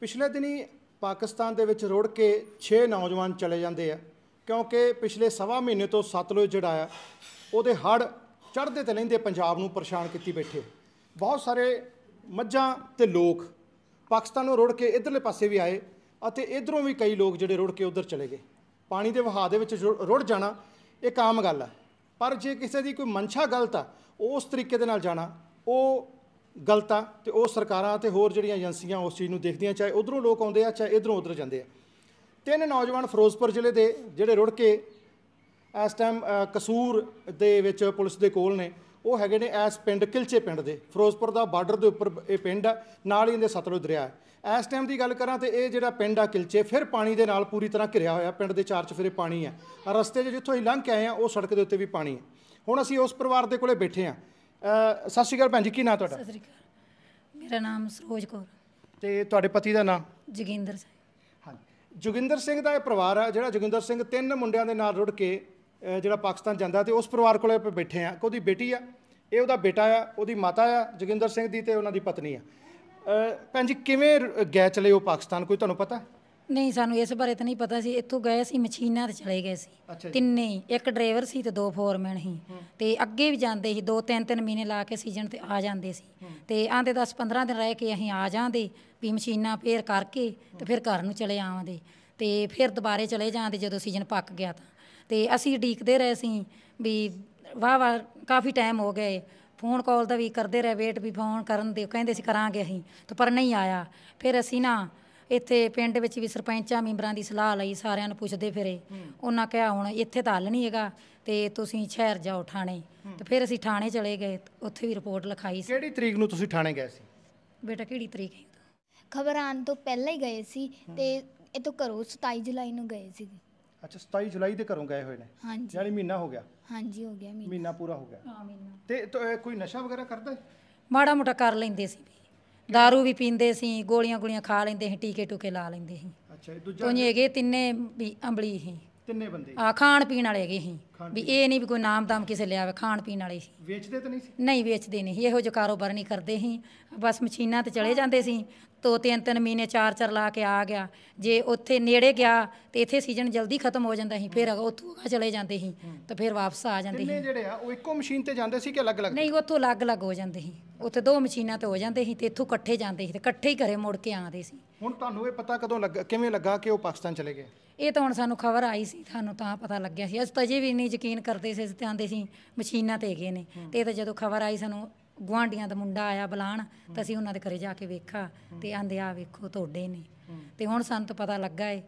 ਪਿਛਲੇ ਦਿਨੀ ਪਾਕਿਸਤਾਨ ਦੇ ਵਿੱਚ ਰੁੜ ਕੇ 6 ਨੌਜਵਾਨ ਚਲੇ ਜਾਂਦੇ ਆ ਕਿਉਂਕਿ ਪਿਛਲੇ ਸਵਾ ਮਹੀਨੇ ਤੋਂ ਸਤਲੁਜ ਜਿਹੜਾ ਆ ਉਹਦੇ ਹੜ ਚੜਦੇ ਤੇ ਲੈਂਦੇ ਪੰਜਾਬ ਨੂੰ ਪਰੇਸ਼ਾਨ ਕੀਤੀ ਬੈਠੇ ਬਹੁਤ ਸਾਰੇ ਮੱਝਾਂ ਤੇ ਲੋਕ ਪਾਕਿਸਤਾਨ ਨੂੰ ਰੁੜ ਕੇ ਇਧਰਲੇ ਪਾਸੇ ਵੀ ਆਏ ਅਤੇ ਇਧਰੋਂ ਵੀ ਕਈ ਲੋਕ ਜਿਹੜੇ ਰੁੜ ਕੇ ਉਧਰ ਚਲੇ ਗਏ ਪਾਣੀ ਦੇ ਵਹਾਅ ਦੇ ਵਿੱਚ ਰੁੜ ਜਾਣਾ ਇੱਕ ਆਮ ਗੱਲ ਆ ਪਰ ਜੇ ਕਿਸੇ ਦੀ ਕੋਈ ਮਨਸ਼ਾ ਗਲਤ ਆ ਉਸ ਤਰੀਕੇ ਦੇ ਨਾਲ ਜਾਣਾ ਉਹ ਗਲਤ ਆ ਤੇ ਉਹ ਸਰਕਾਰਾਂ ਤੇ ਹੋਰ ਜਿਹੜੀਆਂ ਏਜੰਸੀਆਂ ਉਸ ਚੀਜ਼ ਨੂੰ ਦੇਖਦੀਆਂ ਚਾਹੇ ਉਧਰੋਂ ਲੋਕ ਆਉਂਦੇ ਆ ਚਾਹੇ ਇਧਰੋਂ ਉਧਰ ਜਾਂਦੇ ਆ ਤਿੰਨ ਨੌਜਵਾਨ ਫਿਰੋਜ਼ਪੁਰ ਜ਼ਿਲ੍ਹੇ ਦੇ ਜਿਹੜੇ ਰੁੜ ਕੇ ਇਸ ਟਾਈਮ ਕਸੂਰ ਦੇ ਵਿੱਚ ਪੁਲਿਸ ਦੇ ਕੋਲ ਨੇ ਉਹ ਹੈਗੇ ਨੇ ਇਸ ਪਿੰਡ ਕਿਲਚੇ ਪਿੰਡ ਦੇ ਫਿਰੋਜ਼ਪੁਰ ਦਾ ਬਾਰਡਰ ਦੇ ਉੱਪਰ ਇਹ ਪਿੰਡ ਆ ਨਾਲ ਹੀ ਇਹਦੇ ਸਤਲੁਜ ਦਰਿਆ ਹੈ ਇਸ ਟਾਈਮ ਦੀ ਗੱਲ ਕਰਾਂ ਤੇ ਇਹ ਜਿਹੜਾ ਪਿੰਡ ਆ ਕਿਲਚੇ ਫਿਰ ਪਾਣੀ ਦੇ ਨਾਲ ਪੂਰੀ ਤਰ੍ਹਾਂ ਘਿਰਿਆ ਹੋਇਆ ਪਿੰਡ ਦੇ ਚਾਰ ਚਫੇਰੇ ਪਾਣੀ ਆ ਰਸਤੇ 'ਚ ਜਿੱਥੋਂ ਹੀ ਲੰਘ ਕੇ ਆਏ ਆ ਉਹ ਸੜਕ ਦੇ ਉੱਤੇ ਵੀ ਪਾਣੀ ਹੈ ਹੁਣ ਅਸੀਂ ਉਸ ਪਰਿਵਾਰ ਦੇ ਕੋਲੇ ਬੈਠੇ ਆ ਸਤਿ ਸ਼੍ਰੀ ਅਕਾਲ ਭੈਣ ਜੀ ਕੀ ਨਾਮ ਤੁਹਾਡਾ ਸਤਿ ਸ਼੍ਰੀ ਅਕਾਲ ਮੇਰਾ ਨਾਮ ਸਰੋਜ ਕੌਰ ਤੇ ਤੁਹਾਡੇ ਪਤੀ ਦਾ ਨਾਮ ਜਗਿੰਦਰ ਸਿੰਘ ਹਾਂਜੀ ਜਗਿੰਦਰ ਸਿੰਘ ਦਾ ਇਹ ਪਰਿਵਾਰ ਆ ਜਿਹੜਾ ਜਗਿੰਦਰ ਸਿੰਘ ਤਿੰਨ ਮੁੰਡਿਆਂ ਦੇ ਨਾਲ ਰੁੜ ਕੇ ਜਿਹੜਾ ਪਾਕਿਸਤਾਨ ਜਾਂਦਾ ਤੇ ਉਸ ਪਰਿਵਾਰ ਕੋਲੇ ਆਪੇ ਬੈਠੇ ਆ ਕੋਈ ਬੇਟੀ ਆ ਇਹ ਉਹਦਾ ਬੇਟਾ ਆ ਉਹਦੀ ਮਾਤਾ ਆ ਜਗਿੰਦਰ ਸਿੰਘ ਦੀ ਤੇ ਉਹਨਾਂ ਦੀ ਪਤਨੀ ਆ ਭੈਣ ਜੀ ਕਿਵੇਂ ਗਏ ਚਲੇ ਉਹ ਪਾਕਿਸਤਾਨ ਕੋਈ ਤੁਹਾਨੂੰ ਪਤਾ ਨਹੀਂ ਸਾਨੂੰ ਇਸ ਬਾਰੇ ਤਾਂ ਨਹੀਂ ਪਤਾ ਸੀ ਇੱਥੋਂ ਗਏ ਸੀ ਮਸ਼ੀਨਾਂ ਤੇ ਚਲੇ ਗਏ ਸੀ ਤਿੰਨੇ ਹੀ ਇੱਕ ਡਰਾਈਵਰ ਸੀ ਤੇ ਦੋ ਫੋਰਮੈਨ ਸੀ ਤੇ ਅੱਗੇ ਵੀ ਜਾਂਦੇ ਸੀ ਦੋ ਤਿੰਨ ਤਿੰਨ ਮਹੀਨੇ ਲਾ ਕੇ ਸੀਜ਼ਨ ਤੇ ਆ ਜਾਂਦੇ ਸੀ ਤੇ ਆਂਦੇ 10 15 ਦਿਨ ਰਹਿ ਕੇ ਅਸੀਂ ਆ ਜਾਂਦੇ ਵੀ ਮਸ਼ੀਨਾਂ ਫੇਰ ਕਰਕੇ ਤੇ ਫਿਰ ਘਰ ਨੂੰ ਚਲੇ ਆਵਾਂਦੇ ਤੇ ਫਿਰ ਦੁਬਾਰੇ ਚਲੇ ਜਾਂਦੇ ਜਦੋਂ ਸੀਜ਼ਨ ਪੱਕ ਗਿਆ ਤਾਂ ਤੇ ਅਸੀਂ ਡੀਕਦੇ ਰਹੇ ਸੀ ਵੀ ਵਾਹ ਵਾਹ ਕਾਫੀ ਟਾਈਮ ਹੋ ਗਏ ਫੋਨ ਕਾਲ ਦਾ ਵੀ ਕਰਦੇ ਰਹੇ ਵੇਟ ਵੀ ਫੋਨ ਕਰਨ ਦੇ ਕਹਿੰਦੇ ਸੀ ਕਰਾਂਗੇ ਅਸੀਂ ਤੇ ਪਰ ਨਹੀਂ ਆਇਆ ਫਿਰ ਅਸੀਂ ਨਾ ਇੱਥੇ ਪਿੰਡ ਵਿੱਚ ਵੀ ਸਰਪੰਚਾਂ ਮੈਂਬਰਾਂ ਦੀ ਸਲਾਹ ਲਈ ਸਾਰਿਆਂ ਨੂੰ ਪੁੱਛਦੇ ਫਿਰੇ ਉਹਨਾਂ ਕਿਹਾ ਹੁਣ ਇੱਥੇ ਤਾਂ ਹੱਲ ਨਹੀਂ ਹੈਗਾ ਤੇ ਤੁਸੀਂ ਸ਼ਹਿਰ ਜਾਓ ਥਾਣੇ ਤੇ ਫਿਰ ਅਸੀਂ ਥਾਣੇ ਚਲੇ ਗਏ ਉੱਥੇ ਵੀ ਰਿਪੋਰਟ ਲਿਖਾਈ ਸੀ ਕਿਹੜੀ ਤਰੀਕ ਨੂੰ ਤੁਸੀਂ ਥਾਣੇ ਗਏ ਸੀ ਬੇਟਾ ਕਿਹੜੀ ਤਰੀਕ ਹੈ ਖਬਰ ਆਣ ਤੋਂ ਪਹਿਲਾਂ ਹੀ ਗਏ ਸੀ ਤੇ ਇਹ ਤੋਂ ਘਰੋਂ 27 ਜੁਲਾਈ ਨੂੰ ਗਏ ਸੀ ਅੱਛਾ 27 ਜੁਲਾਈ ਦੇ ਘਰੋਂ ਗਏ ਹੋਏ ਨੇ ਹਾਂਜੀ ਯਾਨੀ ਮਹੀਨਾ ਹੋ ਗਿਆ ਹਾਂਜੀ ਹੋ ਗਿਆ ਮਹੀਨਾ ਮਹੀਨਾ ਪੂਰਾ ਹੋ ਗਿਆ ਹਾਂ ਮਹੀਨਾ ਤੇ ਕੋਈ ਨਸ਼ਾ ਵਗੈਰਾ ਕਰਦਾ ਮਾੜਾ ਮੋਟਾ ਕਰ ਲੈਂਦੇ ਸੀ ਦਾਰੂ ਵੀ ਪੀਂਦੇ ਸੀ ਗੋਲੀਆਂ ਗੁਲੀਆਂ ਖਾ ਲੈਂਦੇ ਸੀ ਟੀਕੇ ਟੁਕੇ ਲਾ ਲੈਂਦੇ ਸੀ ਅੱਛਾ ਇਹ ਦੂਜਾ ਕੋਈ ਤਿੰਨੇ ਵੀ ਅੰਬਲੀ ਸੀ ਤਿੰਨੇ ਬੰਦੇ ਆ ਖਾਣ ਪੀਣ ਵਾਲੇ ਹੈਗੇ ਸੀ ਵੀ ਇਹ ਨਹੀਂ ਵੀ ਕੋਈ ਨਾਮ ਦਾਮ ਕਿਸੇ ਲਿਆ ਵੇ ਖਾਣ ਪੀਣ ਵਾਲੇ ਸੀ ਵੇਚਦੇ ਤਾਂ ਨਹੀਂ ਸੀ ਨਹੀਂ ਵੇਚਦੇ ਨਹੀਂ ਇਹੋ ਜਿਹਾ ਕਾਰੋਬਾਰ ਨਹੀਂ ਕਰਦੇ ਸੀ ਬਸ ਮਸ਼ੀਨਾਂ ਤੇ ਚਲੇ ਜਾਂਦੇ ਸੀ ਤੋ ਤਿੰਨ ਤਿੰਨ ਮਹੀਨੇ ਚਾਰ ਚਾਰ ਲਾ ਕੇ ਆ ਗਿਆ ਜੇ ਉੱਥੇ ਨੇੜੇ ਗਿਆ ਤੇ ਇੱਥੇ ਸੀਜ਼ਨ ਜਲਦੀ ਖਤਮ ਹੋ ਜਾਂਦਾ ਸੀ ਫਿਰ ਉੱਥੋਂ ਆ ਚਲੇ ਜਾਂਦੇ ਸੀ ਤਾਂ ਫਿਰ ਵਾਪਸ ਆ ਜਾਂਦੇ ਸੀ ਜਿਹੜੇ ਆ ਉਹ ਇੱਕੋ ਮਸ਼ੀਨ ਤੇ ਜਾਂਦੇ ਸੀ ਕਿ ਅਲੱਗ-ਅਲੱਗ ਨਹੀਂ ਉੱਥੋਂ ਅਲੱਗ-ਅਲੱਗ ਹੋ ਜਾਂਦੇ ਸੀ ਉੱਥੇ ਦੋ ਮਸ਼ੀਨਾਂ ਤੇ ਹੋ ਜਾਂਦੇ ਸੀ ਤੇ ਇੱਥੋਂ ਇਕੱਠੇ ਜਾਂਦੇ ਸੀ ਤੇ ਇਕੱਠੇ ਹੀ ਘਰੇ ਮੁੜ ਕੇ ਆਉਂਦੇ ਸੀ ਹੁਣ ਤੁਹਾਨੂੰ ਇਹ ਪਤਾ ਕਦੋਂ ਲੱਗਾ ਕਿਵੇਂ ਲੱਗਾ ਕਿ ਉਹ ਪਾਕਿਸਤਾਨ ਚਲੇ ਗਏ ਇਹ ਤਾਂ ਹੁਣ ਸਾਨੂੰ ਖਬਰ ਆਈ ਸੀ ਤੁਹਾਨੂੰ ਤਾਂ ਪਤਾ ਲੱਗਿਆ ਸੀ ਅਸੀਂ ਤਾਂ ਜੇ ਵੀ ਨਹੀਂ ਯਕੀਨ ਕਰਦੇ ਸੀ ਅਸੀਂ ਤਾਂ ਆਂਦੇ ਸੀ ਮਸ਼ੀਨਾਂ ਤੇ ਗਏ ਨੇ ਤੇ ਇਹ ਤਾਂ ਜਦੋਂ ਖਬਰ ਆਈ ਸਾਨੂੰ ਗੁਆਂਢੀਆਂ ਦਾ ਮੁੰਡਾ ਆਇਆ ਬੁਲਾਣ ਤਾਂ ਅਸੀਂ ਉਹਨਾਂ ਦੇ ਘਰੇ ਜਾ ਕੇ ਵੇਖਾ ਤੇ ਆਂਦੇ ਆ ਵੇਖੋ ਤੁਹਾਡੇ ਨੇ ਤੇ ਹੁਣ ਸਾਨੂੰ ਤਾਂ ਪਤਾ ਲੱਗਾ ਏ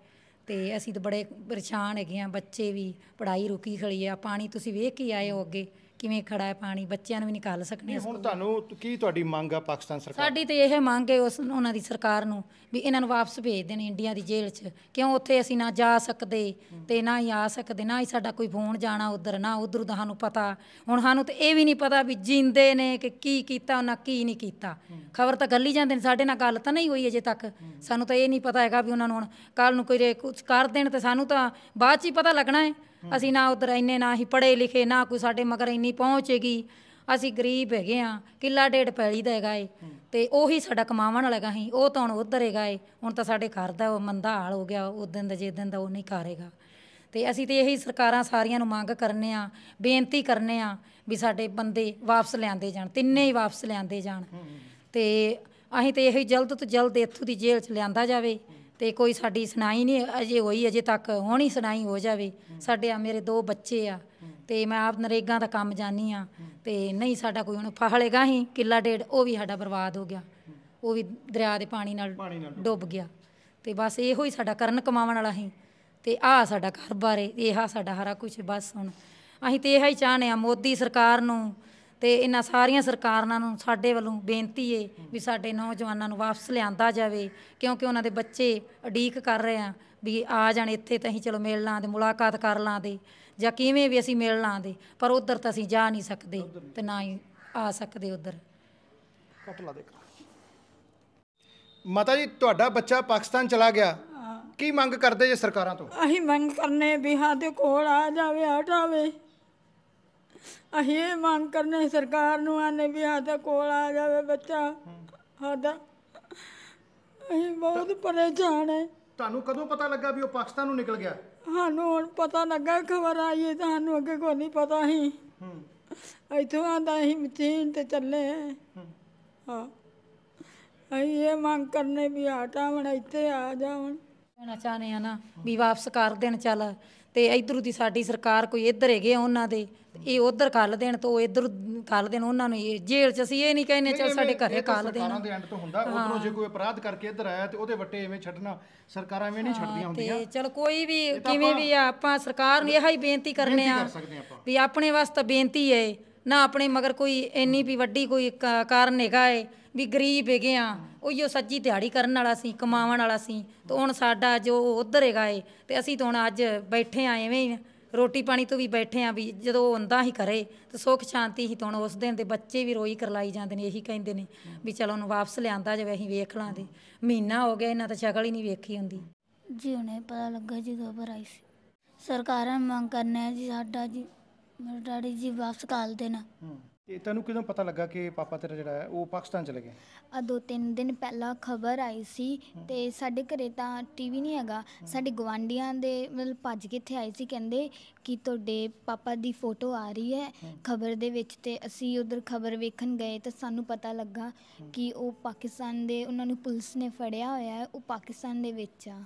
ਤੇ ਅਸੀਂ ਤਾਂ ਬੜੇ ਪਰੇਸ਼ਾਨ ਹੈਗੇ ਆ ਬੱਚੇ ਵੀ ਪੜ੍ਹਾਈ ਰੁਕੀ ਖੜੀ ਆ ਪਾਣੀ ਤੁਸੀਂ ਵੇਖ ਕੇ ਆਏ ਹੋ ਅੱਗੇ ਕਿਵੇਂ ਖੜਾ ਹੈ ਪਾਣੀ ਬੱਚਿਆਂ ਨੂੰ ਵੀ ਨਿਕਾਲ ਸਕਣੇ ਹੁਣ ਤੁਹਾਨੂੰ ਕੀ ਤੁਹਾਡੀ ਮੰਗ ਆ ਪਾਕਿਸਤਾਨ ਸਰਕਾਰ ਸਾਡੀ ਤੇ ਇਹ ਮੰਗ ਹੈ ਉਸ ਉਹਨਾਂ ਦੀ ਸਰਕਾਰ ਨੂੰ ਵੀ ਇਹਨਾਂ ਨੂੰ ਵਾਪਸ ਭੇਜ ਦੇਣ ਇੰਡੀਆ ਦੀ ਜੇਲ੍ਹ 'ਚ ਕਿਉਂ ਉੱਥੇ ਅਸੀਂ ਨਾ ਜਾ ਸਕਦੇ ਤੇ ਨਾ ਹੀ ਆ ਸਕਦੇ ਨਾ ਹੀ ਸਾਡਾ ਕੋਈ ਫੋਨ ਜਾਣਾ ਉਧਰ ਨਾ ਉਧਰ ਦਾ ਸਾਨੂੰ ਪਤਾ ਹੁਣ ਸਾਨੂੰ ਤੇ ਇਹ ਵੀ ਨਹੀਂ ਪਤਾ ਵੀ ਜਿੰਦੇ ਨੇ ਕਿ ਕੀ ਕੀਤਾ ਉਹਨਾਂ ਕੀ ਨਹੀਂ ਕੀਤਾ ਖਬਰ ਤਾਂ ਗੱਲੀ ਜਾਂਦੇ ਨੇ ਸਾਡੇ ਨਾਲ ਗੱਲ ਤਾਂ ਨਹੀਂ ਹੋਈ ਅਜੇ ਤੱਕ ਸਾਨੂੰ ਤਾਂ ਇਹ ਨਹੀਂ ਪਤਾ ਹੈਗਾ ਵੀ ਉਹਨਾਂ ਨੂੰ ਹੁਣ ਕੱਲ ਨੂੰ ਕੋਈ ਕੁਝ ਕਰ ਦੇਣ ਤੇ ਸਾਨੂੰ ਤਾਂ ਬਾਅਦ 'ਚ ਹੀ ਪਤਾ ਲੱਗਣਾ ਹੈ ਅਸੀਂ ਨਾ ਉਧਰ ਇੰਨੇ ਨਾ ਹੀ ਪੜੇ ਲਿਖੇ ਨਾ ਕੋਈ ਸਾਡੇ ਮਗਰ ਇੰਨੀ ਪਹੁੰਚੇਗੀ ਅਸੀਂ ਗਰੀਬ ਹੈਗੇ ਆ ਕਿੱਲਾ ਡੇਢ ਪੈਲੀ ਦਾ ਹੈਗਾ ਏ ਤੇ ਉਹੀ ਸਾਡਾ ਕਮਾਵਣ ਵਾਲਾ ਹੈਗਾ ਹੀ ਉਹ ਤਾਂ ਹੁਣ ਉਧਰ ਹੈਗਾ ਏ ਹੁਣ ਤਾਂ ਸਾਡੇ ਘਰ ਦਾ ਉਹ ਮੰਦਾ ਹਾਲ ਹੋ ਗਿਆ ਉਹ ਦਿਨ ਦਾ ਜੇ ਦਿਨ ਦਾ ਉਹ ਨਹੀਂ ਕਰੇਗਾ ਤੇ ਅਸੀਂ ਤੇ ਇਹੀ ਸਰਕਾਰਾਂ ਸਾਰੀਆਂ ਨੂੰ ਮੰਗ ਕਰਨੇ ਆ ਬੇਨਤੀ ਕਰਨੇ ਆ ਵੀ ਸਾਡੇ ਬੰਦੇ ਵਾਪਸ ਲਿਆਂਦੇ ਜਾਣ ਤਿੰਨੇ ਹੀ ਵਾਪਸ ਲਿਆਂਦੇ ਜਾਣ ਤੇ ਅਸੀਂ ਤੇ ਇਹੀ ਜਲਦ ਤੋਂ ਜਲਦ ਇੱਥੋਂ ਦੀ ਜੇਲ੍ਹ 'ਚ ਲਿਆਂਦਾ ਜਾਵੇ ਤੇ ਕੋਈ ਸਾਡੀ ਸੁਣਾਈ ਨਹੀਂ ਅਜੇ ਹੋਈ ਅਜੇ ਤੱਕ ਹੋਣੀ ਸੁਣਾਈ ਹੋ ਜਾਵੇ ਸਾਡੇ ਆ ਮੇਰੇ ਦੋ ਬੱਚੇ ਆ ਤੇ ਮੈਂ ਆਪ ਨਰੇਗਾ ਦਾ ਕੰਮ ਜਾਨੀ ਆ ਤੇ ਨਹੀਂ ਸਾਡਾ ਕੋਈ ਹੁਣ ਫਾਹਲੇਗਾ ਹੀ ਕਿੱਲਾ ਡੇਢ ਉਹ ਵੀ ਸਾਡਾ ਬਰਬਾਦ ਹੋ ਗਿਆ ਉਹ ਵੀ ਦਰਿਆ ਦੇ ਪਾਣੀ ਨਾਲ ਡੁੱਬ ਗਿਆ ਤੇ ਬਸ ਇਹੋ ਹੀ ਸਾਡਾ ਕਰਨ ਕਮਾਉਣ ਵਾਲਾ ਹੀ ਤੇ ਆ ਸਾਡਾ ਘਰ ਬਾਰੇ ਇਹ ਆ ਸਾਡਾ ਹਰਾ ਕੁਝ ਬਸ ਹੁਣ ਅਸੀਂ ਤੇ ਇਹ ਹੀ ਚਾਹਨੇ ਆ ਮੋਦੀ ਸਰਕਾਰ ਨੂੰ ਤੇ ਇਹਨਾਂ ਸਾਰੀਆਂ ਸਰਕਾਰਾਂ ਨੂੰ ਸਾਡੇ ਵੱਲੋਂ ਬੇਨਤੀ ਏ ਵੀ ਸਾਡੇ ਨੌਜਵਾਨਾਂ ਨੂੰ ਵਾਪਸ ਲਿਆਂਦਾ ਜਾਵੇ ਕਿਉਂਕਿ ਉਹਨਾਂ ਦੇ ਬੱਚੇ ਅਡੀਕ ਕਰ ਰਹੇ ਆ ਵੀ ਆ ਜਾਣ ਇੱਥੇ ਤਾਂ ਅਸੀਂ ਚਲੋ ਮਿਲ ਤੇ ਮੁਲਾਕਾਤ ਕਰ ਲਾਂ ਤੇ ਜਾਂ ਕਿਵੇਂ ਵੀ ਅਸੀਂ ਮਿਲ ਦੇ ਪਰ ਉਧਰ ਤਾਂ ਅਸੀਂ ਜਾ ਨਹੀਂ ਸਕਦੇ ਤੇ ਨਾ ਹੀ ਆ ਸਕਦੇ ਉਧਰ ਕੱਟ ਲਾ ਦੇ ਮਾਤਾ ਜੀ ਤੁਹਾਡਾ ਬੱਚਾ ਪਾਕਿਸਤਾਨ ਚਲਾ ਗਿਆ ਕੀ ਮੰਗ ਕਰਦੇ ਜੇ ਸਰਕਾਰਾਂ ਤੋਂ ਅਸੀਂ ਮੰਗ ਕਰਨੇ ਵੀ ਹਾਂ ਤੇ ਕੋਲ ਆ ਜਾਵੇ ਹਟਾਵੇ ਅਸੀਂ ਇਹ ਮੰਗ ਕਰਨੇ ਸਰਕਾਰ ਨੂੰ ਆਨੇ ਵੀ ਸਾਡਾ ਕੋਲ ਆ ਜਾਵੇ ਬੱਚਾ ਸਾਡਾ ਅਸੀਂ ਬਹੁਤ ਪਰੇਸ਼ਾਨ ਹੈ ਤੁਹਾਨੂੰ ਕਦੋਂ ਪਤਾ ਲੱਗਾ ਵੀ ਉਹ ਪਾਕਿਸਤਾਨ ਨੂੰ ਨਿਕਲ ਗਿਆ ਸਾਨੂੰ ਹੁਣ ਪਤਾ ਲੱਗਾ ਖਬਰ ਆਈ ਹੈ ਤੁਹਾਨੂੰ ਅੱਗੇ ਕੋਈ ਨਹੀਂ ਪਤਾ ਸੀ ਇੱਥੋਂ ਆਂਦਾ ਅਸੀਂ ਮਸ਼ੀਨ ਤੇ ਚੱਲੇ ਹਾਂ ਅਸੀਂ ਇਹ ਮੰਗ ਕਰਨੇ ਵੀ ਆਟਾ ਹੁਣ ਇੱਥੇ ਆ ਜਾਵਣ ਨਾ ਚਾਹਨੇ ਆ ਨਾ ਵੀ ਵਾਪਸ ਕਰ ਦੇਣ ਚੱਲ ਤੇ ਇਧਰ ਦੀ ਸਾਡੀ ਸਰਕਾਰ ਕੋਈ ਇਧਰ ਹੈਗੇ ਉਹਨਾਂ ਦੇ ਇਹ ਉਧਰ ਕੱਲ ਦੇਣ ਤੋਂ ਇਧਰ ਕੱਲ ਦੇਣ ਉਹਨਾਂ ਨੂੰ ਇਹ ਜੇਲ੍ਹ 'ਚ ਅਸੀਂ ਇਹ ਨਹੀਂ ਕਹਿੰਦੇ ਚਲ ਸਾਡੇ ਘਰੇ ਕੱਲ ਦੇਣ ਸਰਕਾਰਾਂ ਦੇ ਐਂਡ ਤੋਂ ਹੁੰਦਾ ਉਧਰੋਂ ਜੇ ਕੋਈ ਅਪਰਾਧ ਕਰਕੇ ਇਧਰ ਆਇਆ ਤੇ ਉਹਦੇ ਵੱਟੇ ਐਵੇਂ ਛੱਡਣਾ ਸਰਕਾਰਾਂ ਐਵੇਂ ਨਹੀਂ ਛੱਡਦੀਆਂ ਹੁੰਦੀਆਂ ਤੇ ਚਲ ਕੋਈ ਵੀ ਕਿਵੇਂ ਵੀ ਆ ਆਪਾਂ ਸਰਕਾਰ ਨੂੰ ਇਹੋ ਹੀ ਬੇਨਤੀ ਕਰਨੇ ਆ ਵੀ ਆਪਣੇ ਵਾਸਤੇ ਬੇਨਤੀ ਹੈ ਨਾ ਆਪਣੇ ਮਗਰ ਕੋਈ ਇੰਨੀ ਵੀ ਵੱਡੀ ਕੋਈ ਕਾਰਨ ਹੈਗਾ ਏ ਵੀ ਗਰੀਬ ਹੈਗੇ ਆ ਉਹੀਓ ਸੱਜੀ ਦਿਹਾੜੀ ਕਰਨ ਵਾਲਾ ਸੀ ਕਮਾਉਣ ਵਾਲਾ ਸੀ ਤੇ ਹੁਣ ਸਾਡਾ ਜੋ ਉਧਰ ਹੈਗਾ ਏ ਤੇ ਅਸੀਂ ਤਾਂ ਹੁਣ ਅੱਜ ਬੈਠੇ ਆ ਐਵੇਂ ਹੀ ਰੋਟੀ ਪਾਣੀ ਤੋਂ ਵੀ ਬੈਠੇ ਆ ਵੀ ਜਦੋਂ ਹੁੰਦਾ ਹੀ ਕਰੇ ਤੇ ਸੁੱਖ ਸ਼ਾਂਤੀ ਹੀ ਤੋਂ ਉਸ ਦਿਨ ਦੇ ਬੱਚੇ ਵੀ ਰੋਈ ਕਰਲਾਈ ਜਾਂਦੇ ਨੇ ਇਹੀ ਕਹਿੰਦੇ ਨੇ ਵੀ ਚਲੋ ਉਹਨੂੰ ਵਾਪਸ ਲਿਆਂਦਾ ਜਾਵੇ ਅਸੀਂ ਵੇਖ ਲਾਂਦੇ ਮਹੀਨਾ ਹੋ ਗਿਆ ਇਹਨਾਂ ਤਾਂ ਸ਼ਕਲ ਹੀ ਨਹੀਂ ਵੇਖੀ ਹੁੰਦੀ ਜੀ ਹੁਣੇ ਪਤਾ ਲੱਗਾ ਜਦੋਂ ਪਰ ਆਈ ਸੀ ਸਰਕਾਰਾਂ ਮੰਗ ਕਰਨੇ ਜੀ ਸਾਡਾ ਜੀ ਮੇਰੇ ਡੈਡੀ ਜੀ ਵਾਪਸ ਕਾਲ ਦੇਣਾ ਤੇ ਤੈਨੂੰ ਕਿਦੋਂ ਪਤਾ ਲੱਗਾ ਕਿ ਪਾਪਾ ਤੇਰਾ ਜਿਹੜਾ ਹੈ ਉਹ ਪਾਕਿਸਤਾਨ ਚਲੇ ਗਏ ਆ ਦੋ ਤਿੰਨ ਦਿਨ ਪਹਿਲਾਂ ਖਬਰ ਆਈ ਸੀ ਤੇ ਸਾਡੇ ਘਰੇ ਤਾਂ ਟੀਵੀ ਨਹੀਂ ਹੈਗਾ ਸਾਡੇ ਗਵਾਂਡੀਆਂ ਦੇ ਮਤਲਬ ਭੱਜ ਕੇ ਇੱਥੇ ਆਏ ਸੀ ਕਹਿੰਦੇ ਕਿ ਤੁਹਾਡੇ ਪਾਪਾ ਦੀ ਫੋਟੋ ਆ ਰਹੀ ਹੈ ਖਬਰ ਦੇ ਵਿੱਚ ਤੇ ਅਸੀਂ ਉਧਰ ਖਬਰ ਵੇਖਣ ਗਏ ਤਾਂ ਸਾਨੂੰ ਪਤਾ ਲੱਗਾ ਕਿ ਉਹ ਪਾਕਿਸਤਾਨ ਦੇ ਉਹਨਾਂ ਨੂੰ ਪੁਲਿਸ ਨੇ ਫੜਿਆ ਹੋਇਆ ਹੈ ਉਹ ਪਾਕਿਸਤਾਨ ਦੇ ਵਿੱਚ ਆ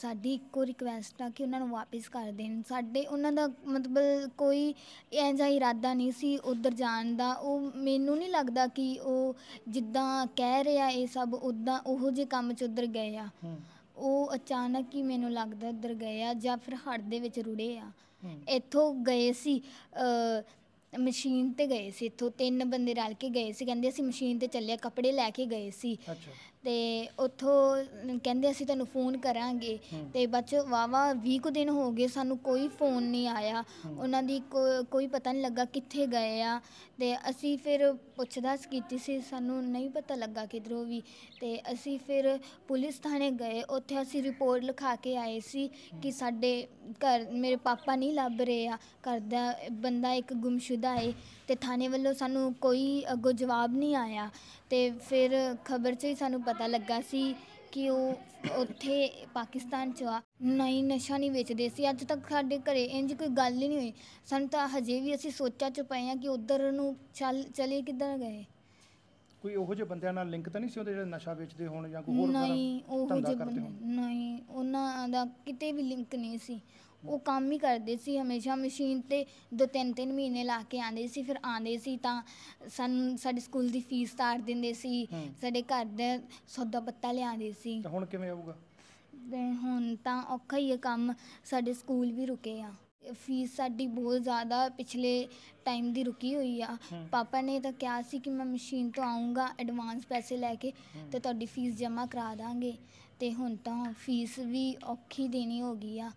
ਸਾਡੀ ਇੱਕੋ ਰਿਕੁਐਸਟ ਆ ਕਿ ਉਹਨਾਂ ਨੂੰ ਵਾਪਸ ਕਰ ਦੇਣ ਸਾਡੇ ਉਹਨਾਂ ਦਾ ਮਤਲਬ ਕੋਈ ਐਂ ਇਰਾਦਾ ਨਹੀਂ ਸੀ ਉਧਰ ਜਾਣ ਦਾ ਉਹ ਮੈਨੂੰ ਨਹੀਂ ਲੱਗਦਾ ਕਿ ਉਹ ਜਿੱਦਾਂ ਕਹਿ ਰਿਹਾ ਇਹ ਸਭ ਉਦਾਂ ਉਹੋ ਜੇ ਕੰਮ 'ਚ ਉਧਰ ਗਏ ਆ ਉਹ ਅਚਾਨਕ ਹੀ ਮੈਨੂੰ ਲੱਗਦਾ ਉਧਰ ਗਏ ਆ ਜਾਂ ਫਿਰ ਹੜ ਦੇ ਵਿੱਚ ਰੁੜੇ ਆ ਇੱਥੋਂ ਗਏ ਸੀ ਮਸ਼ੀਨ ਤੇ ਗਏ ਸੀ ਇੱਥੋਂ ਤਿੰਨ ਬੰਦੇ ਰਲ ਕੇ ਗਏ ਸੀ ਕਹਿੰਦੇ ਅਸੀਂ ਮਸ਼ੀਨ ਤੇ ਚੱਲੇ ਕੱਪੜੇ ਲੈ ਕੇ ਗਏ ਸੀ ਅੱਛਾ ਤੇ ਉੱਥੋਂ ਕਹਿੰਦੇ ਅਸੀਂ ਤੁਹਾਨੂੰ ਫੋਨ ਕਰਾਂਗੇ ਤੇ ਬੱਚ ਵਾਵਾ 20 ਕੁ ਦਿਨ ਹੋ ਗਏ ਸਾਨੂੰ ਕੋਈ ਫੋਨ ਨਹੀਂ ਆਇਆ ਉਹਨਾਂ ਦੀ ਕੋਈ ਪਤਾ ਨਹੀਂ ਲੱਗਾ ਕਿੱਥੇ ਗਏ ਆ ਤੇ ਅਸੀਂ ਫਿਰ ਪੁੱਛਦਾਸ ਕੀਤੀ ਸੀ ਸਾਨੂੰ ਨਹੀਂ ਪਤਾ ਲੱਗਾ ਕਿਧਰੋਂ ਵੀ ਤੇ ਅਸੀਂ ਫਿਰ ਪੁਲਿਸ ਥਾਣੇ ਗਏ ਉੱਥੇ ਅਸੀਂ ਰਿਪੋਰਟ ਲਿਖਾ ਕੇ ਆਏ ਸੀ ਕਿ ਸਾਡੇ ਘਰ ਮੇਰੇ ਪਾਪਾ ਨਹੀਂ ਲੱਭ ਰਹੇ ਆ ਕਰਦਾ ਬੰਦਾ ਇੱਕ ਗੁੰਮਸ਼ੁਦਾ ਹੈ ਤੇ ਥਾਣੇ ਵੱਲੋਂ ਸਾਨੂੰ ਕੋਈ ਅੱਗੋ ਜਵਾਬ ਨਹੀਂ ਆਇਆ ਤੇ ਫਿਰ ਖਬਰ 'ਚ ਹੀ ਸਾਨੂੰ ਪਤਾ ਲੱਗਾ ਸੀ ਕਿ ਉਹ ਉੱਥੇ ਪਾਕਿਸਤਾਨ 'ਚ ਆ ਨਹੀਂ ਨਸ਼ਾ ਨਹੀਂ ਵੇਚਦੇ ਸੀ ਅੱਜ ਤੱਕ ਸਾਡੇ ਘਰੇ ਇੰਜ ਕੋਈ ਗੱਲ ਹੀ ਨਹੀਂ ਹੋਈ ਸਾਨੂੰ ਤਾਂ ਹਜੇ ਵੀ ਅਸੀਂ ਸੋਚਾਂ 'ਚ ਪਏ ਆ ਕਿ ਉਧਰ ਨੂੰ ਚੱਲ ਚਲੇ ਕਿੱਦਾਂ ਗਏ ਕੋਈ ਉਹੋ ਜਿਹੇ ਬੰਦਿਆਂ ਨਾਲ ਲਿੰਕ ਤਾਂ ਨਹੀਂ ਸੀ ਉਹਦੇ ਜਿਹੜੇ ਨਸ਼ਾ ਵੇਚਦੇ ਹੋਣ ਜਾਂ ਕੋਈ ਹੋਰ ਨਹੀਂ ਉਹੋ ਜਿਹੇ ਨਹੀਂ ਉਹਨਾਂ ਦਾ ਕਿਤੇ ਵੀ ਲਿੰਕ ਨਹੀਂ ਸੀ ਉਹ ਕੰਮ ਹੀ ਕਰਦੇ ਸੀ ਹਮੇਸ਼ਾ ਮਸ਼ੀਨ 'ਤੇ ਦੋ ਤਿੰਨ ਤਿੰਨ ਮਹੀਨੇ ਲਾ ਕੇ ਆਉਂਦੇ ਸੀ ਫਿਰ ਆਉਂਦੇ ਸੀ ਤਾਂ ਸਾਨੂੰ ਸਾਡੇ ਸਕੂਲ ਦੀ ਫੀਸ ਤਾਰ ਦਿੰਦੇ ਸੀ ਸਾਡੇ ਘਰ ਦੇ ਸੌਦਾ ਪੱਤਾ ਲਿਆਉਂਦੇ ਸੀ ਤਾਂ ਹੁਣ ਕਿਵੇਂ ਆਊਗਾ ਤੇ ਹੁਣ ਤਾਂ ਔਖਾ ਹੀ ਹੈ ਕੰਮ ਸਾਡੇ ਸਕੂਲ ਵੀ ਰੁਕੇ ਆ ਫੀਸ ਸਾਡੀ ਬਹੁਤ ਜ਼ਿਆਦਾ ਪਿਛਲੇ ਟਾਈਮ ਦੀ ਰੁਕੀ ਹੋਈ ਆ ਪਾਪਾ ਨੇ ਤਾਂ ਕਿਹਾ ਸੀ ਕਿ ਮੈਂ ਮਸ਼ੀਨ ਤੋਂ ਆਉਂਗਾ ਐਡਵਾਂਸ ਪੈਸੇ ਲੈ ਕੇ ਤੇ ਤੁਹਾਡੀ ਫੀਸ ਜਮ੍ਹਾਂ ਕਰਾ ਦਾਂਗੇ ਤੇ ਹੁਣ ਤਾਂ ਫੀਸ ਵੀ ਔਖੀ ਦੇਣੀ ਹੋ ਗਈ ਆ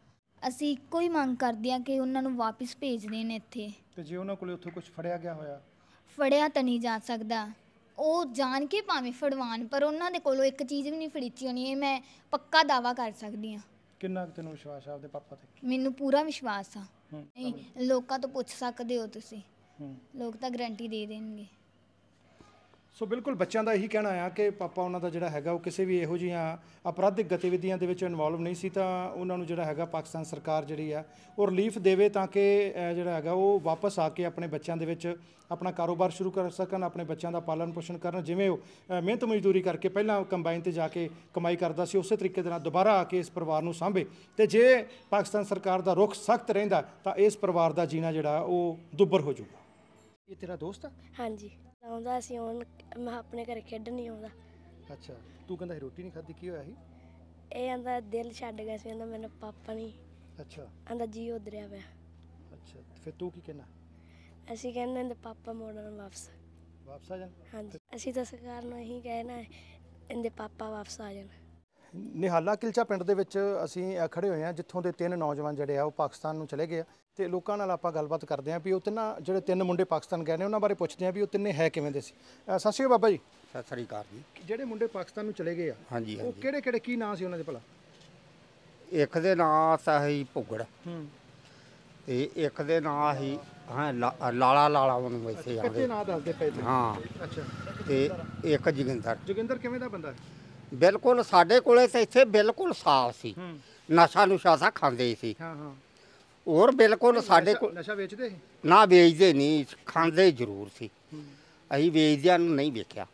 ਅਸੀਂ ਇੱਕੋ ਹੀ ਮੰਗ ਕਰਦੇ ਆ ਕਿ ਉਹਨਾਂ ਨੂੰ ਵਾਪਸ ਭੇਜ ਦੇਣ ਇੱਥੇ ਤੇ ਜੇ ਉਹਨਾਂ ਕੋਲੇ ਉੱਥੋਂ ਕੁਝ ਫੜਿਆ ਗਿਆ ਹੋਇਆ ਫੜਿਆ ਤਾਂ ਨਹੀਂ ਜਾ ਸਕਦਾ ਉਹ ਜਾਣ ਕੇ ਭਾਵੇਂ ਫੜਵਾਨ ਪਰ ਉਹਨਾਂ ਦੇ ਕੋਲੋਂ ਇੱਕ ਚੀਜ਼ ਵੀ ਨਹੀਂ ਫੜੀਚੀ ਹੋਣੀ ਇਹ ਮੈਂ ਪੱਕਾ ਦਾਵਾ ਕਰ ਸਕਦੀ ਹਾਂ ਕਿੰਨਾ ਕੁ ਤੈਨੂੰ ਵਿਸ਼ਵਾਸ ਆ ਆਪਦੇ ਪਾਪਾ ਤੇ ਮੈਨੂੰ ਪੂਰਾ ਵਿਸ਼ਵਾਸ ਆ ਨਹੀਂ ਲੋਕਾਂ ਤੋਂ ਪੁੱਛ ਸਕਦੇ ਹੋ ਤੁਸੀਂ ਲੋਕ ਤਾਂ ਗਰੰਟੀ ਦੇ ਦੇਣਗੇ ਸੋ ਬਿਲਕੁਲ ਬੱਚਿਆਂ ਦਾ ਇਹੀ ਕਹਿਣਾ ਆ ਕਿ ਪਾਪਾ ਉਹਨਾਂ ਦਾ ਜਿਹੜਾ ਹੈਗਾ ਉਹ ਕਿਸੇ ਵੀ ਇਹੋ ਜਿਹੀਆਂ ਅਪਰਾਧਿਕ ਗਤੀਵਿਧੀਆਂ ਦੇ ਵਿੱਚ ਇਨਵੋਲਵ ਨਹੀਂ ਸੀ ਤਾਂ ਉਹਨਾਂ ਨੂੰ ਜਿਹੜਾ ਹੈਗਾ ਪਾਕਿਸਤਾਨ ਸਰਕਾਰ ਜਿਹੜੀ ਆ ਉਹ ਰਿਲੀਫ ਦੇਵੇ ਤਾਂ ਕਿ ਜਿਹੜਾ ਹੈਗਾ ਉਹ ਵਾਪਸ ਆ ਕੇ ਆਪਣੇ ਬੱਚਿਆਂ ਦੇ ਵਿੱਚ ਆਪਣਾ ਕਾਰੋਬਾਰ ਸ਼ੁਰੂ ਕਰ ਸਕਣ ਆਪਣੇ ਬੱਚਿਆਂ ਦਾ ਪਾਲਣ ਪੋਸ਼ਣ ਕਰਨ ਜਿਵੇਂ ਉਹ ਮਿਹਨਤ ਮਜ਼ਦੂਰੀ ਕਰਕੇ ਪਹਿਲਾਂ ਕੰਬਾਈਨ ਤੇ ਜਾ ਕੇ ਕਮਾਈ ਕਰਦਾ ਸੀ ਉਸੇ ਤਰੀਕੇ ਦੇ ਨਾਲ ਦੁਬਾਰਾ ਆ ਕੇ ਇਸ ਪਰਿਵਾਰ ਨੂੰ ਸਾਂਭੇ ਤੇ ਜੇ ਪਾਕਿਸਤਾਨ ਸਰਕਾਰ ਦਾ ਰੁਖ ਸਖਤ ਰਹਿੰਦਾ ਤਾਂ ਇਸ ਪਰਿਵਾਰ ਦਾ ਜੀਣਾ ਜਿਹੜਾ ਉਹ ਦੁੱਬਰ ਹੋ ਜਾਊਗਾ ਇਹ ਤੇਰਾ ਦੋਸਤ ਹੈ ਹਾਂਜੀ ਆਉਂਦਾ ਸੀ ਹੁਣ ਮੈਂ ਆਪਣੇ ਘਰੇ ਖੇਡਣ ਨਹੀਂ ਆਉਂਦਾ ਅੱਛਾ ਤੂੰ ਕਹਿੰਦਾ ਰੋਟੀ ਨਹੀਂ ਖਾਧੀ ਕੀ ਹੋਇਆ ਸੀ ਇਹ ਆਂਦਾ ਦਿਲ ਛੱਡ ਗਿਆ ਸੀ ਆਂਦਾ ਮੈਨੂੰ ਪਾਪਾ ਨਹੀਂ ਅੱਛਾ ਆਂਦਾ ਜੀ ਉਧਰਿਆ ਪਿਆ ਅੱਛਾ ਫਿਰ ਤੂੰ ਕੀ ਕਹਿਣਾ ਅਸੀਂ ਕਹਿੰਦੇ ਨੇ ਪਾਪਾ ਮੋੜਨ ਵਾਪਸ ਵਾਪਸ ਆ ਜਾ ਹਾਂਜੀ ਅਸੀਂ ਤਾਂ ਸਰਕਾਰ ਨੂੰ ਇਹੀ ਕਹਿਣਾ ਹੈ ਇਹਦੇ ਪਾਪਾ ਵਾਪਸ ਆ ਜਾਣ ਨਿਹਾਲਾ ਕਿਲਚਾ ਪਿੰਡ ਦੇ ਵਿੱਚ ਅਸੀਂ ਖੜੇ ਹੋਏ ਹਾਂ ਜਿੱਥੋਂ ਦੇ ਤਿੰਨ ਨੌਜਵਾਨ ਜਿਹੜੇ ਆ ਉਹ ਪਾਕਿਸਤਾਨ ਨੂੰ ਚਲੇ ਗਏ ਆ ਤੇ ਲੋਕਾਂ ਨਾਲ ਆਪਾਂ ਗੱਲਬਾਤ ਕਰਦੇ ਹਾਂ ਵੀ ਉਹ ਤਿੰਨਾਂ ਜਿਹੜੇ ਤਿੰਨ ਮੁੰਡੇ ਪਾਕਿਸਤਾਨ ਗਏ ਨੇ ਉਹਨਾਂ ਬਾਰੇ ਪੁੱਛਦੇ ਹਾਂ ਵੀ ਉਹ ਤਿੰਨੇ ਹੈ ਕਿਵੇਂ ਦੇ ਸੀ ਸਤਿ ਸ਼੍ਰੀ ਅਕਾਲ ਬਾਬਾ ਜੀ ਸਤਿ ਸ੍ਰੀ ਅਕਾਲ ਜੀ ਜਿਹੜੇ ਮੁੰਡੇ ਪਾਕਿਸਤਾਨ ਨੂੰ ਚਲੇ ਗਏ ਆ ਹਾਂਜੀ ਉਹ ਕਿਹੜੇ ਕਿਹੜੇ ਕੀ ਨਾਂ ਸੀ ਉਹਨਾਂ ਦੇ ਭਲਾ ਇੱਕ ਦੇ ਨਾਂ ਸਾਹੀ ਭੁਗੜ ਹੂੰ ਤੇ ਇੱਕ ਦੇ ਨਾਂ ਹੀ ਹਾਂ ਲਾਲਾ ਲਾਲਾ ਉਹਨੂੰ ਇੱਥੇ ਆਉਂਦੇ ਆਂਦੇ ਨਾਂ ਦੱਸਦੇ ਪਏ ਹਾਂ ਅੱਛਾ ਤੇ ਇੱਕ ਜਗਿੰਦਰ ਜਗਿੰਦਰ ਕਿਵੇਂ ਦਾ ਬੰਦਾ ਹੈ ਬਿਲਕੁਲ ਸਾਡੇ ਕੋਲੇ ਤੇ ਇੱਥੇ ਬਿਲਕੁਲ ਸਾਫ ਸੀ ਨਸ਼ਾ ਨੁਸ਼ਾ ਸਾ ਖਾਂਦੇ ਸੀ ਹਾਂ ਹਾਂ ਹੋਰ ਬਿਲਕੁਲ ਸਾਡੇ ਕੋਲ ਨਸ਼ਾ ਵੇਚਦੇ ਨਾ ਵੇਚਦੇ ਨਹੀਂ ਖਾਂਦੇ ਜ਼ਰੂਰ ਸੀ ਅਸੀਂ ਵੇਚਦਿਆਂ ਨੂੰ ਨਹੀਂ ਵੇਖਿਆ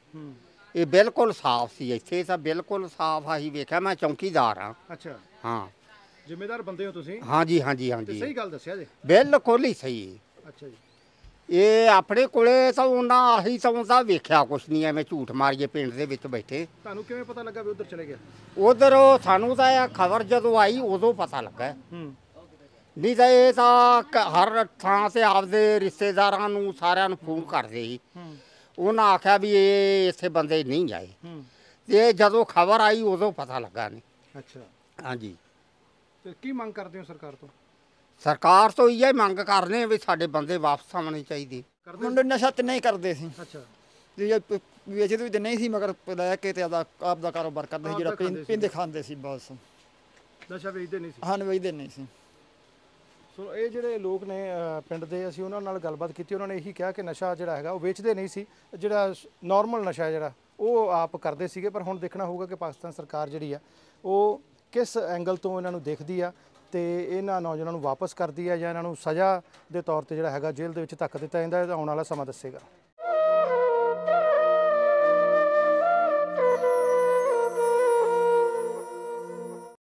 ਇਹ ਬਿਲਕੁਲ ਸਾਫ ਸੀ ਇੱਥੇ ਤਾਂ ਬਿਲਕੁਲ ਸਾਫ ਆਹੀ ਵੇਖਿਆ ਮੈਂ ਚੌਕੀਦਾਰ ਹਾਂ ਅੱਛਾ ਹਾਂ ਜ਼ਿੰਮੇਦਾਰ ਬੰਦੇ ਹੋ ਤੁਸੀਂ ਹਾਂਜੀ ਹਾਂਜੀ ਹਾਂਜੀ ਸਹੀ ਗੱਲ ਦੱਸਿਆ ਜੀ ਬਿਲਕੁਲ ਹੀ ਸਹੀ ਅੱਛਾ ਜੀ ਇਹ ਆਪਣੇ ਕੋਲੇ ਤਾਂ ਉਹਨਾਂ ਆਹੀ ਤੋਂ ਵੇਖਿਆ ਕੁਛ ਨਹੀਂ ਐਵੇਂ ਝੂਠ ਮਾਰੀਏ ਪਿੰਡ ਦੇ ਵਿੱਚ ਬੈਠੇ ਤੁਹਾਨੂੰ ਕਿਵੇਂ ਪਤਾ ਲੱਗਾ ਵੀ ਉਧਰ ਚਲੇ ਗਿਆ ਉਧਰ ਸਾਨੂੰ ਤਾਂ ਇਹ ਖਬਰ ਜਦੋਂ ਆਈ ਉਦੋਂ ਪਤਾ ਲੱਗਾ ਨਹੀਂ ਤਾਂ ਇਹ ਤਾਂ ਹਰ ਥਾਂ ਤੇ ਆਪਦੇ ਰਿਸ਼ਤੇਦਾਰਾਂ ਨੂੰ ਸਾਰਿਆਂ ਨੂੰ ਫੋਨ ਕਰਦੇ ਸੀ ਉਹਨਾਂ ਆਖਿਆ ਵੀ ਇਹ ਇੱਥੇ ਬੰਦੇ ਨਹੀਂ ਆਏ ਤੇ ਜਦੋਂ ਖਬਰ ਆਈ ਉਦੋਂ ਪਤਾ ਲੱਗਾ ਨਹੀਂ ਅੱਛਾ ਹਾਂਜੀ ਤੇ ਕੀ ਮੰਗ ਕਰਦੇ ਹੋ ਸਰਕਾਰ ਤੋਂ ਸਰਕਾਰ ਤੋਂ ਇਹ ਮੰਗ ਕਰਨੇ ਵੀ ਸਾਡੇ ਬੰਦੇ ਵਾਪਸ ਆਉਣੇ ਚਾਹੀਦੇ ਮੁੰਡੇ ਨਸ਼ਾ ਤੇ ਨਹੀਂ ਕਰਦੇ ਸੀ ਅੱਛਾ ਜੇ ਵੇਚਦੇ ਵੀ ਨਹੀਂ ਸੀ ਮਗਰ ਲੈ ਕੇ ਤੇ ਆਪਦਾ ਦਾ ਕਾਰੋਬਾਰ ਕਰਦੇ ਸੀ ਜਿਹੜਾ ਪੀਂਦੇ ਖਾਂਦੇ ਸੀ ਬਸ ਨਸ਼ਾ ਵੇਚਦੇ ਨਹੀਂ ਸੀ ਹਾਂ ਵੇਚਦੇ ਨਹੀਂ ਸੀ ਸੋ ਇਹ ਜਿਹੜੇ ਲੋਕ ਨੇ ਪਿੰਡ ਦੇ ਅਸੀਂ ਉਹਨਾਂ ਨਾਲ ਗੱਲਬਾਤ ਕੀਤੀ ਉਹਨਾਂ ਨੇ ਇਹੀ ਕਿਹਾ ਕਿ ਨਸ਼ਾ ਜਿਹੜਾ ਹੈਗਾ ਉਹ ਵੇਚਦੇ ਨਹੀਂ ਸੀ ਜਿਹੜਾ ਨਾਰਮਲ ਨਸ਼ਾ ਜਿਹੜਾ ਉਹ ਆਪ ਕਰਦੇ ਸੀਗੇ ਪਰ ਹੁਣ ਦੇਖਣਾ ਹੋਊਗਾ ਕਿ ਪਾਕਿਸਤਾਨ ਸਰਕਾਰ ਜਿਹੜੀ ਆ ਉਹ ਕਿਸ ਐਂਗਲ ਤੋਂ ਇਹਨਾਂ ਨੂੰ ਦੇਖਦੀ ਆ ਤੇ ਇਹਨਾਂ ਨੌਜਵਾਨਾਂ ਨੂੰ ਵਾਪਸ ਕਰਦੀ ਹੈ ਜਾਂ ਇਹਨਾਂ ਨੂੰ ਸਜ਼ਾ ਦੇ ਤੌਰ ਤੇ ਜਿਹੜਾ ਹੈਗਾ ਜੇਲ੍ਹ ਦੇ ਵਿੱਚ ਧੱਕ ਦਿੱਤਾ ਜਾਂਦਾ ਹੈ ਆਉਣ ਵਾਲਾ ਸਮਾਂ ਦੱਸੇਗਾ